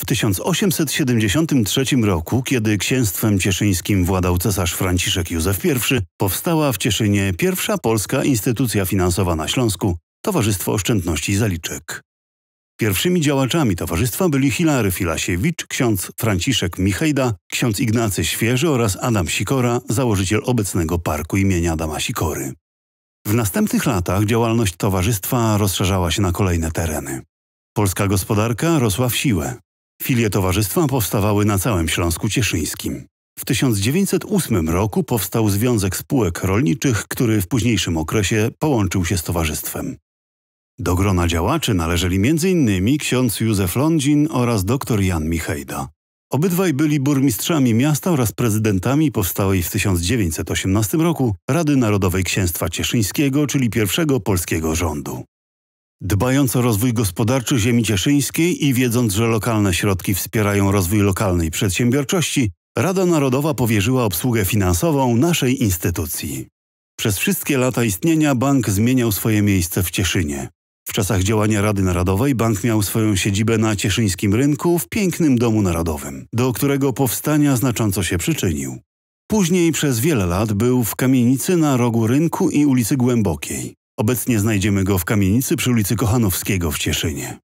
W 1873 roku, kiedy księstwem cieszyńskim władał cesarz Franciszek Józef I, powstała w Cieszynie pierwsza polska instytucja finansowa na Śląsku – Towarzystwo Oszczędności Zaliczek. Pierwszymi działaczami towarzystwa byli Hilary Filasiewicz, ksiądz Franciszek Michejda, ksiądz Ignacy Świeży oraz Adam Sikora, założyciel obecnego parku imienia Adama Sikory. W następnych latach działalność towarzystwa rozszerzała się na kolejne tereny. Polska gospodarka rosła w siłę. Filie towarzystwa powstawały na całym Śląsku Cieszyńskim. W 1908 roku powstał Związek Spółek Rolniczych, który w późniejszym okresie połączył się z towarzystwem. Do grona działaczy należeli m.in. ksiądz Józef Londzin oraz dr Jan Michejda. Obydwaj byli burmistrzami miasta oraz prezydentami powstałej w 1918 roku Rady Narodowej Księstwa Cieszyńskiego, czyli pierwszego polskiego rządu. Dbając o rozwój gospodarczy ziemi cieszyńskiej i wiedząc, że lokalne środki wspierają rozwój lokalnej przedsiębiorczości, Rada Narodowa powierzyła obsługę finansową naszej instytucji. Przez wszystkie lata istnienia bank zmieniał swoje miejsce w Cieszynie. W czasach działania Rady Narodowej bank miał swoją siedzibę na cieszyńskim rynku w pięknym Domu Narodowym, do którego powstania znacząco się przyczynił. Później przez wiele lat był w kamienicy na rogu rynku i ulicy Głębokiej. Obecnie znajdziemy go w kamienicy przy ulicy Kochanowskiego w Cieszynie.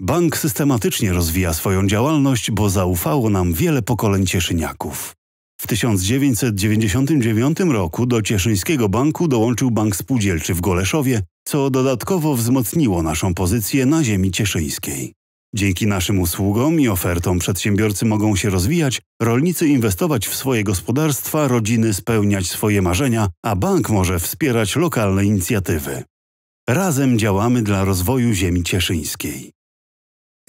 Bank systematycznie rozwija swoją działalność, bo zaufało nam wiele pokoleń cieszyniaków. W 1999 roku do Cieszyńskiego Banku dołączył Bank Spółdzielczy w Goleszowie, co dodatkowo wzmocniło naszą pozycję na ziemi cieszyńskiej. Dzięki naszym usługom i ofertom przedsiębiorcy mogą się rozwijać, rolnicy inwestować w swoje gospodarstwa, rodziny spełniać swoje marzenia, a bank może wspierać lokalne inicjatywy. Razem działamy dla rozwoju ziemi cieszyńskiej.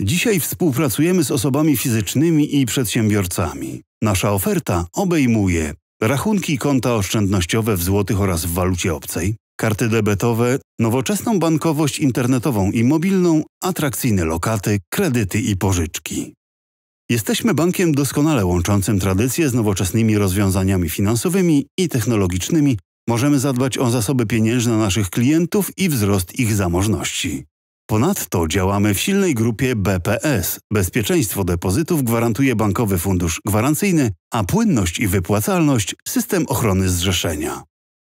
Dzisiaj współpracujemy z osobami fizycznymi i przedsiębiorcami. Nasza oferta obejmuje rachunki konta oszczędnościowe w złotych oraz w walucie obcej, karty debetowe, nowoczesną bankowość internetową i mobilną, atrakcyjne lokaty, kredyty i pożyczki. Jesteśmy bankiem doskonale łączącym tradycje z nowoczesnymi rozwiązaniami finansowymi i technologicznymi. Możemy zadbać o zasoby pieniężne naszych klientów i wzrost ich zamożności. Ponadto działamy w silnej grupie BPS. Bezpieczeństwo depozytów gwarantuje Bankowy Fundusz Gwarancyjny, a płynność i wypłacalność system ochrony zrzeszenia.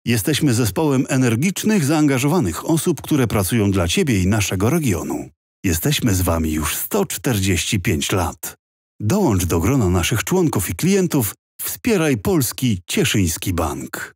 Jesteśmy zespołem energicznych, zaangażowanych osób, które pracują dla Ciebie i naszego regionu. Jesteśmy z Wami już 145 lat. Dołącz do grona naszych członków i klientów, wspieraj Polski Cieszyński Bank.